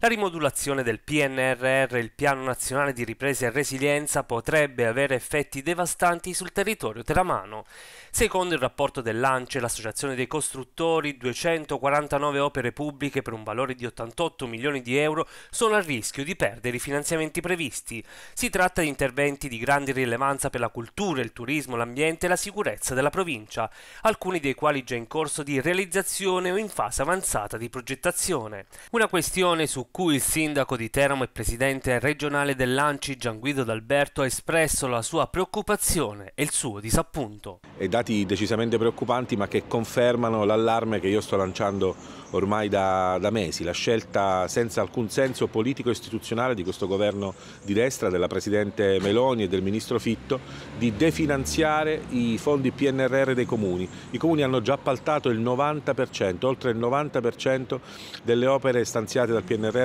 La rimodulazione del PNRR, il Piano Nazionale di Ripresa e Resilienza, potrebbe avere effetti devastanti sul territorio teramano. Secondo il rapporto dell'ANCE, l'Associazione dei Costruttori, 249 opere pubbliche per un valore di 88 milioni di euro sono a rischio di perdere i finanziamenti previsti. Si tratta di interventi di grande rilevanza per la cultura, il turismo, l'ambiente e la sicurezza della provincia, alcuni dei quali già in corso di realizzazione o in fase avanzata di progettazione. Una questione su cui il sindaco di Teramo e presidente regionale dell'Anci Gianguido D'Alberto ha espresso la sua preoccupazione e il suo disappunto. E dati decisamente preoccupanti ma che confermano l'allarme che io sto lanciando ormai da, da mesi, la scelta senza alcun senso politico-istituzionale di questo governo di destra, della Presidente Meloni e del Ministro Fitto, di definanziare i fondi PNRR dei comuni. I comuni hanno già appaltato il 90%, oltre il 90% delle opere stanziate dal PNRR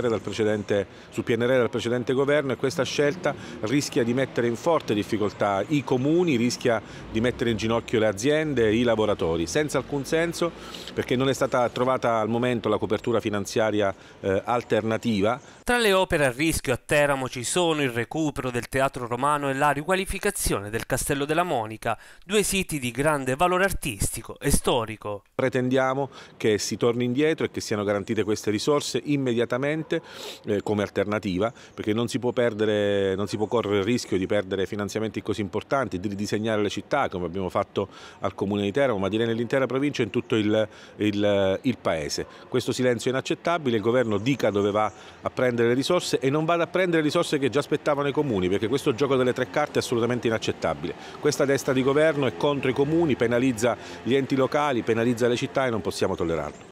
su PNRR dal precedente governo e questa scelta rischia di mettere in forte difficoltà i comuni, rischia di mettere in ginocchio le aziende i lavoratori, senza alcun senso perché non è stata trovata al momento la copertura finanziaria eh, alternativa. Tra le opere a rischio a Teramo ci sono il recupero del teatro romano e la riqualificazione del Castello della Monica, due siti di grande valore artistico e storico. Pretendiamo che si torni indietro e che siano garantite queste risorse immediatamente sicuramente eh, come alternativa perché non si, può perdere, non si può correre il rischio di perdere finanziamenti così importanti, di ridisegnare le città come abbiamo fatto al Comune di Teramo, ma direi nell'intera provincia e in tutto il, il, il Paese. Questo silenzio è inaccettabile, il governo dica dove va a prendere le risorse e non vada a prendere risorse che già aspettavano i comuni, perché questo gioco delle tre carte è assolutamente inaccettabile. Questa destra di governo è contro i comuni, penalizza gli enti locali, penalizza le città e non possiamo tollerarlo.